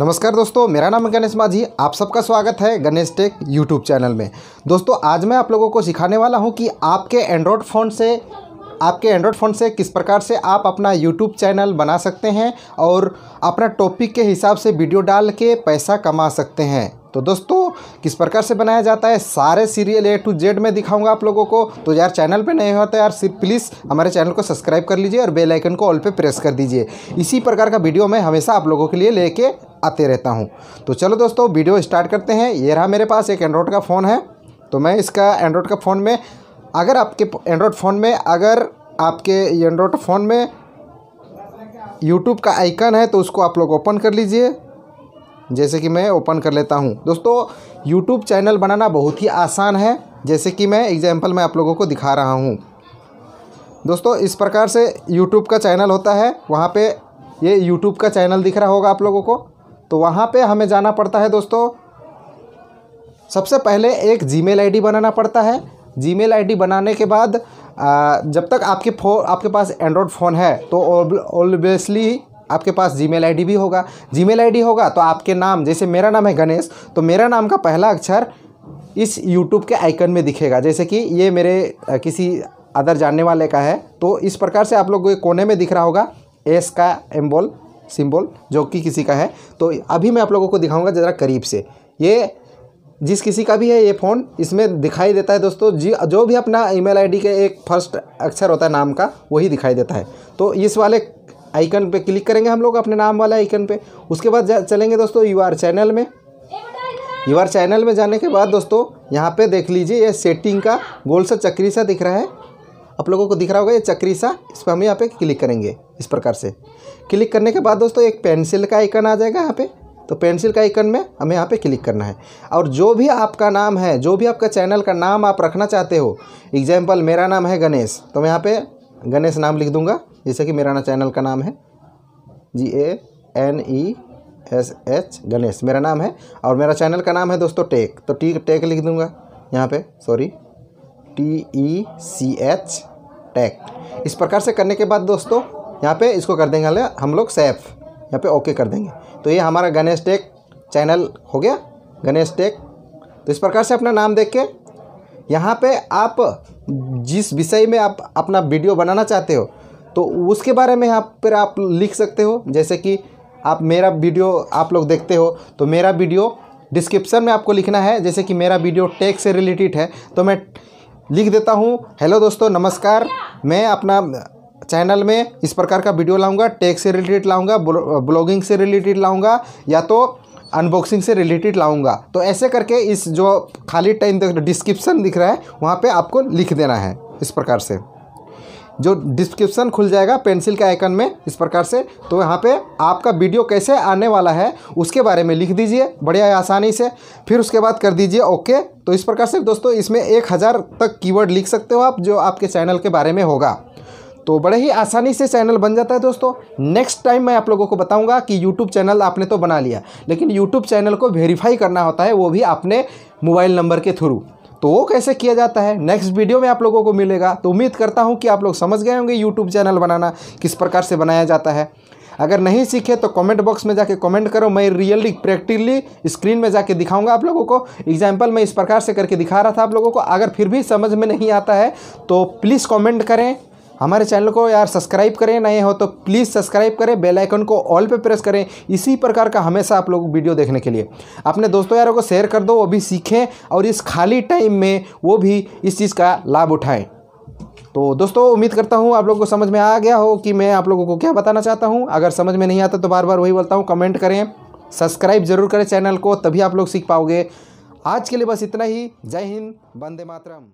नमस्कार दोस्तों मेरा नाम गणेश माझी आप सबका स्वागत है गणेश टेक यूट्यूब चैनल में दोस्तों आज मैं आप लोगों को सिखाने वाला हूं कि आपके एंड्रॉयड फ़ोन से आपके एंड्रॉयड फ़ोन से किस प्रकार से आप अपना यूट्यूब चैनल बना सकते हैं और अपना टॉपिक के हिसाब से वीडियो डाल के पैसा कमा सकते हैं तो दोस्तों किस प्रकार से बनाया जाता है सारे सीरियल ए टू जेड में दिखाऊंगा आप लोगों को तो यार चैनल पे नहीं होता तो यार सिर्फ प्लीज़ हमारे चैनल को सब्सक्राइब कर लीजिए और बेल आइकन को ऑल पे प्रेस कर दीजिए इसी प्रकार का वीडियो मैं हमेशा आप लोगों के लिए लेके आते रहता हूँ तो चलो दोस्तों वीडियो स्टार्ट करते हैं ये रहा मेरे पास एक एंड्रॉयड का फ़ोन है तो मैं इसका एंड्रॉयड का फ़ोन में अगर आपके एंड्रॉयड फ़ोन में अगर आपके एंड्रॉयड फ़ोन में यूट्यूब का आइकन है तो उसको आप लोग ओपन कर लीजिए जैसे कि मैं ओपन कर लेता हूँ दोस्तों यूट्यूब चैनल बनाना बहुत ही आसान है जैसे कि मैं एग्जाम्पल मैं आप लोगों को दिखा रहा हूँ दोस्तों इस प्रकार से यूट्यूब का चैनल होता है वहाँ पर ये यूट्यूब का चैनल दिख रहा होगा आप लोगों को तो वहाँ पे हमें जाना पड़ता है दोस्तों सबसे पहले एक जीमेल आईडी बनाना पड़ता है जीमेल आईडी बनाने के बाद जब तक आपके फो आपके पास एंड्रॉयड फ़ोन है तो ऑब्वियसली आपके पास जी मेल भी होगा जी मेल होगा तो आपके नाम जैसे मेरा नाम है गणेश तो मेरा नाम का पहला अक्षर इस YouTube के आइकन में दिखेगा जैसे कि ये मेरे किसी अदर जानने वाले का है तो इस प्रकार से आप लोग को कोने में दिख रहा होगा एस का एम्बोल सिंबल जो कि किसी का है तो अभी मैं आप लोगों को दिखाऊंगा ज़रा करीब से ये जिस किसी का भी है ये फ़ोन इसमें दिखाई देता है दोस्तों जी जो भी अपना ईमेल आईडी के एक फर्स्ट अक्षर होता है नाम का वही दिखाई देता है तो इस वाले आइकन पे क्लिक करेंगे हम लोग अपने नाम वाला आइकन पे उसके बाद चलेंगे दोस्तों यू आर चैनल में यू आर चैनल में जाने के बाद दोस्तों यहाँ पे देख लीजिए ये सेटिंग का गोल सा चक्री सा दिख रहा है आप लोगों को दिख रहा होगा ये चक्री सा इस पर हम यहाँ पे क्लिक करेंगे इस प्रकार से क्लिक करने के बाद दोस्तों एक पेंसिल का आइकन आ जाएगा यहाँ पे तो पेंसिल का आइकन में हमें यहाँ पे क्लिक करना है और जो भी आपका नाम है जो भी आपका चैनल का नाम आप रखना चाहते हो एग्जाम्पल मेरा नाम है गणेश तो मैं यहाँ पे गणेश नाम लिख दूंगा जैसे कि मेरा ना चैनल का नाम है G A N E S H Ganesh मेरा नाम है और मेरा चैनल का नाम है दोस्तों टेक तो टी टेक लिख दूंगा यहाँ पे sorry T E C H tech इस प्रकार से करने के बाद दोस्तों यहाँ पे इसको कर देंगे हम लोग सेफ यहाँ पे ओके कर देंगे तो ये हमारा गणेश टेक चैनल हो गया गणेश टेक तो इस प्रकार से अपना नाम देख के यहाँ पर आप जिस विषय में आप अपना वीडियो बनाना चाहते हो तो उसके बारे में यहाँ पर आप लिख सकते हो जैसे कि आप मेरा वीडियो आप लोग देखते हो तो मेरा वीडियो डिस्क्रिप्शन में आपको लिखना है जैसे कि मेरा वीडियो टेक से रिलेटेड है तो मैं लिख देता हूँ हेलो दोस्तों नमस्कार मैं अपना चैनल में इस प्रकार का वीडियो लाऊंगा टेक से रिलेटेड लाऊंगा ब्लॉगिंग से रिलेटेड लाऊंगा या तो अनबॉक्सिंग से रिलेटेड लाऊंगा तो ऐसे करके इस जो खाली टाइम डिस्क्रिप्सन दिख रहा है वहाँ पे आपको लिख देना है इस प्रकार से जो डिस्क्रिप्शन खुल जाएगा पेंसिल के आइकन में इस प्रकार से तो यहाँ पे आपका वीडियो कैसे आने वाला है उसके बारे में लिख दीजिए बढ़िया आसानी से फिर उसके बाद कर दीजिए ओके तो इस प्रकार से दोस्तों इसमें एक हज़ार तक कीवर्ड लिख सकते हो आप जो आपके चैनल के बारे में होगा तो बड़े ही आसानी से चैनल बन जाता है दोस्तों नेक्स्ट टाइम मैं आप लोगों को बताऊंगा कि यूट्यूब चैनल आपने तो बना लिया लेकिन यूट्यूब चैनल को वेरीफाई करना होता है वो भी अपने मोबाइल नंबर के थ्रू तो वो कैसे किया जाता है नेक्स्ट वीडियो में आप लोगों को मिलेगा तो उम्मीद करता हूँ कि आप लोग समझ गए होंगे यूट्यूब चैनल बनाना किस प्रकार से बनाया जाता है अगर नहीं सीखे तो कमेंट बॉक्स में जाके कमेंट करो मैं रियली प्रैक्टिकली स्क्रीन में जाके दिखाऊंगा आप लोगों को एग्जाम्पल मैं इस प्रकार से करके दिखा रहा था आप लोगों को अगर फिर भी समझ में नहीं आता है तो प्लीज़ कमेंट करें हमारे चैनल को यार सब्सक्राइब करें नए हो तो प्लीज़ सब्सक्राइब करें बेल आइकन को ऑल पे प्रेस करें इसी प्रकार का हमेशा आप लोग वीडियो देखने के लिए अपने दोस्तों यारों को शेयर कर दो वो भी सीखें और इस खाली टाइम में वो भी इस चीज़ का लाभ उठाएँ तो दोस्तों उम्मीद करता हूँ आप लोगों को समझ में आ गया हो कि मैं आप लोगों को क्या बताना चाहता हूँ अगर समझ में नहीं आता तो बार बार वही बोलता हूँ कमेंट करें सब्सक्राइब जरूर करें चैनल को तभी आप लोग सीख पाओगे आज के लिए बस इतना ही जय हिंद वंदे मातरम